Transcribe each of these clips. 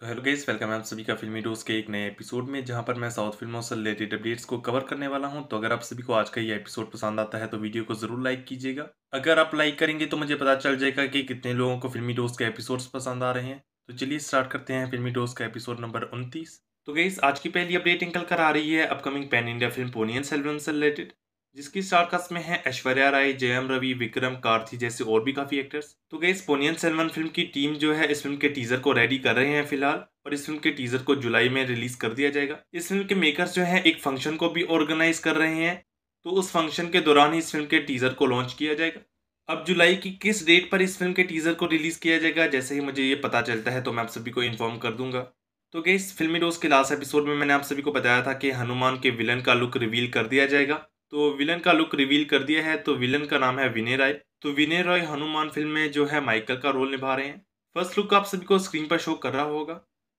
तो hello guess welcome है आप सभी का फिल्मी डोज के एक नए एपिसोड में जहां पर मैं साउथ फिल्मों से रिलेटेड अपडेट्स को कवर करने वाला हूं तो अगर आप सभी को आज का ये एपिसोड पसंद आता है तो वीडियो को जरूर लाइक कीजिएगा अगर आप लाइक करेंगे तो मुझे पता चल जाएगा कि कितने लोगों को फिल्मी डोज के एपिसोड्स पसंद आ रहे हैं तो चलिए स्टार्ट करते हैं फिल्मी डोज का एपिसोड नंबर उनतीस तो गईस आज की पहली अपडेट निकल कर आ रही है upcoming pan India film Ponniyin Selvan से रिलेटेड जिसकी स्टारकास्ट में है ऐश्वर्या राय जयम रवि विक्रम कार्थी जैसे और भी काफ़ी एक्टर्स तो गई पोनियन सेलवन फिल्म की टीम जो है इस फिल्म के टीजर को रेडी कर रहे हैं फिलहाल और इस फिल्म के टीजर को जुलाई में रिलीज कर दिया जाएगा इस फिल्म के मेकर्स जो है एक फंक्शन को भी ऑर्गेनाइज कर रहे हैं तो उस फंक्शन के दौरान ही इस फिल्म के टीजर को लॉन्च किया जाएगा अब जुलाई की किस डेट पर इस फिल्म के टीजर को रिलीज किया जाएगा जैसे ही मुझे ये पता चलता है तो मैं आप सभी को इन्फॉर्म कर दूंगा तो गई फिल्मी डोज के लास्ट एपिसोड में मैंने आप सभी को बताया था कि हनुमान के विलन का लुक रिवील कर दिया जाएगा तो विलन का लुक रिवील कर दिया है तो विलन का नाम है विनय राय तो विनय राय हनुमान फिल्म में जो है माइकल का रोल निभा रहे हैं फर्स्ट लुक आप सभी को स्क्रीन पर शो कर रहा होगा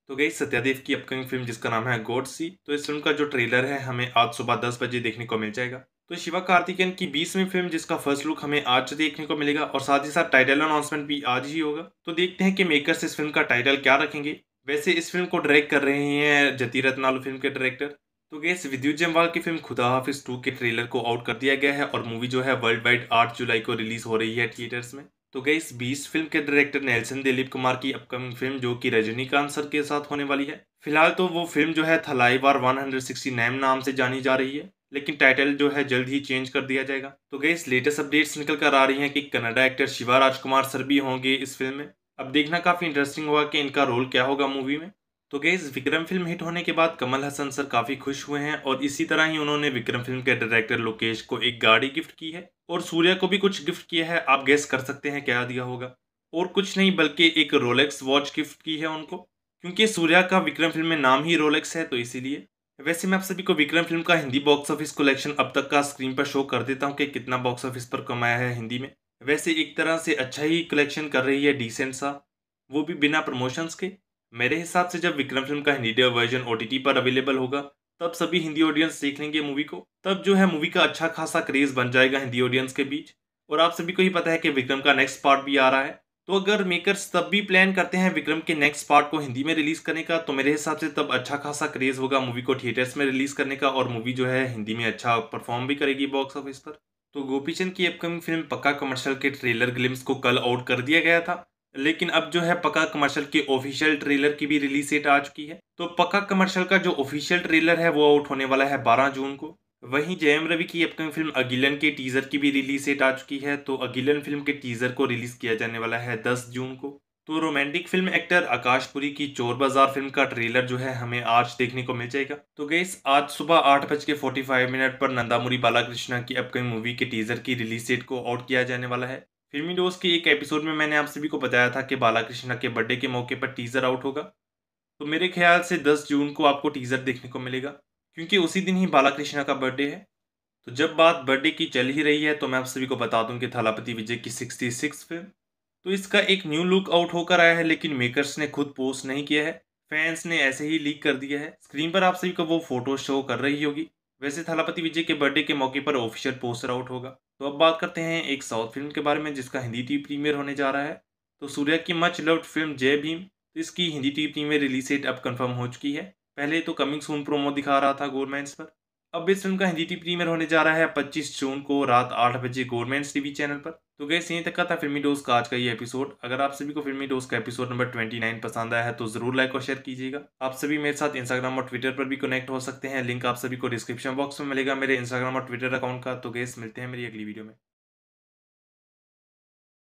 तो गई सत्यादेव की अपकमिंग फिल्म जिसका नाम है गोड सी तो इस फिल्म का जो ट्रेलर है हमें आज सुबह दस बजे देखने को मिल जाएगा तो शिवा कार्तिकेन की बीसवीं फिल्म जिसका फर्स्ट लुक हमें आज देखने को मिलेगा और साथ ही साथ टाइटल अनाउंसमेंट भी आज ही होगा तो देखते हैं कि मेकर्स इस फिल्म का टाइटल क्या रखेंगे वैसे इस फिल्म को डायरेक्ट कर रहे हैं जती नालू फिल्म के डायरेक्टर तो गैस विद्युत जमवाल की फिल्म खुदा हाफिज टू के ट्रेलर को आउट कर दिया गया है और मूवी जो है वर्ल्ड वाइड आठ जुलाई को रिलीज हो रही है थिएटर्स में तो गैस बीस फिल्म के डायरेक्टर नेल्सन दिलीप कुमार की अपकमिंग फिल्म जो कि रजनीकांत सर के साथ होने वाली है फिलहाल तो वो फिल्म जो है थलाई बार वन नाम से जानी जा रही है लेकिन टाइटल जो है जल्द ही चेंज कर दिया जाएगा तो गैस लेटेस्ट अपडेट्स निकल कर आ रही हैं कि कनाडा एक्टर शिवा राजकुमार सर भी होंगे इस फिल्म में अब देखना काफ़ी इंटरेस्टिंग होगा कि इनका रोल क्या होगा मूवी में तो गैस विक्रम फिल्म हिट होने के बाद कमल हसन सर काफ़ी खुश हुए हैं और इसी तरह ही उन्होंने विक्रम फिल्म के डायरेक्टर लोकेश को एक गाड़ी गिफ्ट की है और सूर्या को भी कुछ गिफ्ट किया है आप गैस कर सकते हैं क्या दिया होगा और कुछ नहीं बल्कि एक रोलेक्स वॉच गिफ्ट की है उनको क्योंकि सूर्या का विक्रम फिल्म में नाम ही रोलेक्स है तो इसीलिए वैसे मैं आप सभी को विक्रम फिल्म का हिंदी बॉक्स ऑफिस कलेक्शन अब तक का स्क्रीन पर शो कर देता हूँ कि कितना बॉक्स ऑफिस पर कमाया है हिंदी में वैसे एक तरह से अच्छा ही कलेक्शन कर रही है डिसेंट सा वो भी बिना प्रमोशंस के मेरे हिसाब से जब विक्रम फिल्म का हिंदी वर्जन ओ पर अवेलेबल होगा तब सभी हिंदी ऑडियंस देख लेंगे मूवी को तब जो है मूवी का अच्छा खासा क्रेज बन जाएगा हिंदी ऑडियंस के बीच और आप सभी को ही पता है कि विक्रम का नेक्स्ट पार्ट भी आ रहा है तो अगर मेकर्स तब भी प्लान करते हैं विक्रम के नेक्स्ट पार्ट को हिंदी में रिलीज करने का तो मेरे हिसाब से तब अच्छा खासा क्रेज होगा मूवी को थिएटर्स में रिलीज करने का और मूवी जो है हिंदी में अच्छा परफॉर्म भी करेगी बॉक्स ऑफिस पर तो गोपी चंद की अपकमिंग फिल्म पक्का कमर्शियल के ट्रेलर ग्लिम्स को कल आउट कर दिया गया था लेकिन अब जो है पक्का कमर्शियल के ऑफिशियल ट्रेलर की भी रिलीज डेट आ चुकी है तो पक्का कमर्शियल का जो ऑफिशियल ट्रेलर है वो आउट होने वाला है 12 जून को वहीं जयम रवि की अपकमिंग फिल्म अगिलन के टीजर की भी रिलीज डेट आ चुकी है तो अगिलन फिल्म के टीजर को रिलीज किया जाने वाला है दस जून को तो रोमांटिक फिल्म एक्टर आकाशपुरी की चोर बाजार फिल्म का ट्रेलर जो है हमें आज देखने को मिल जाएगा तो गैस आज सुबह आठ बज के फोर्टी फाइव मिनट पर नंदामुरी बालाकृष्णा की अपकमिंग मूवी के टीजर की रिलीज डेट को आउट किया जाने वाला है फिल्मी डोज के एक एपिसोड में मैंने आप सभी को बताया था कि बालाकृष्णा के बर्थडे के मौके पर टीज़र आउट होगा तो मेरे ख्याल से 10 जून को आपको टीज़र देखने को मिलेगा क्योंकि उसी दिन ही बालाकृष्णा का बर्थडे है तो जब बात बर्थडे की चल ही रही है तो मैं आप सभी को बता दूं कि थालापति विजय की सिक्सटी सिक्स फिल्म तो इसका एक न्यू लुक आउट होकर आया है लेकिन मेकर्स ने खुद पोस्ट नहीं किया है फैंस ने ऐसे ही लीक कर दिया है स्क्रीन पर आप सभी को वो फोटो शो कर रही होगी वैसे थालापति विजय के बर्थडे के मौके पर ऑफिशियल पोस्टर आउट होगा तो अब बात करते हैं एक साउथ फिल्म के बारे में जिसका हिंदी टीवी प्रीमियर होने जा रहा है तो सूर्या की मच लव्ड फिल्म जय भीम तो इसकी Hindi TV premiere release date अब कंफर्म हो चुकी है पहले तो कमिंग सून प्रोमो दिखा रहा था गवर्नमेंट्स पर अब इस फिल्म का हिंदी टी प्रीमियर होने जा रहा है 25 जून को रात आठ बजे गवर्नमेंट टीवी चैनल पर तो गए यहीं तक का था फिल्मी डोज का आज का ये एपिसोड अगर आप सभी को फिल्मी डोज का एपिसोड नंबर 29 पसंद आया है तो जरूर लाइक और शेयर कीजिएगा आप सभी मेरे साथ इंस्टाग्राम और ट्विटर पर भी कनेक्ट हो सकते हैं लिंक आप सभी को डिस्क्रिप्शन बॉक्स में मिलेगा मेरे इंस्टाग्राम और ट्विटर अकाउंट का तो गैस मिलते हैं मेरी अगली वीडियो में